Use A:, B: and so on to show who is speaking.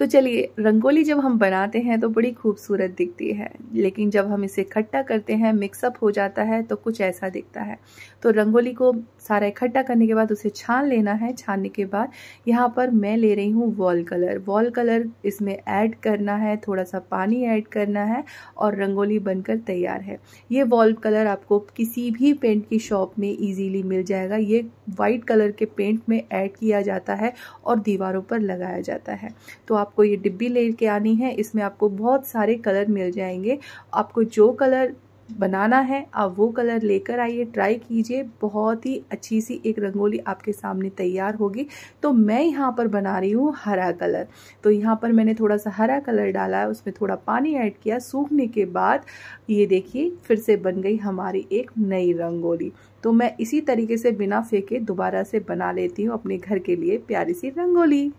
A: तो चलिए रंगोली जब हम बनाते हैं तो बड़ी खूबसूरत दिखती है लेकिन जब हम इसे इकट्ठा करते हैं मिक्सअप हो जाता है तो कुछ ऐसा दिखता है तो रंगोली को सारा इकट्ठा करने के बाद उसे छान लेना है छानने के बाद यहाँ पर मैं ले रही हूँ वॉल कलर वॉल कलर इसमें ऐड करना है थोड़ा सा पानी ऐड करना है और रंगोली बनकर तैयार है ये वॉल कलर आपको किसी भी पेंट की शॉप में ईजीली मिल जाएगा ये वाइट कलर के पेंट में ऐड किया जाता है और दीवारों पर लगाया जाता है तो आप आपको ये डिब्बी लेके आनी है इसमें आपको बहुत सारे कलर मिल जाएंगे आपको जो कलर बनाना है आप वो कलर लेकर आइए ट्राई कीजिए बहुत ही अच्छी सी एक रंगोली आपके सामने तैयार होगी तो मैं यहाँ पर बना रही हूँ हरा कलर तो यहाँ पर मैंने थोड़ा सा हरा कलर डाला है उसमें थोड़ा पानी ऐड किया सूखने के बाद ये देखिए फिर से बन गई हमारी एक नई रंगोली तो मैं इसी तरीके से बिना फेंके दोबारा से बना लेती हूँ अपने घर के लिए प्यारी सी रंगोली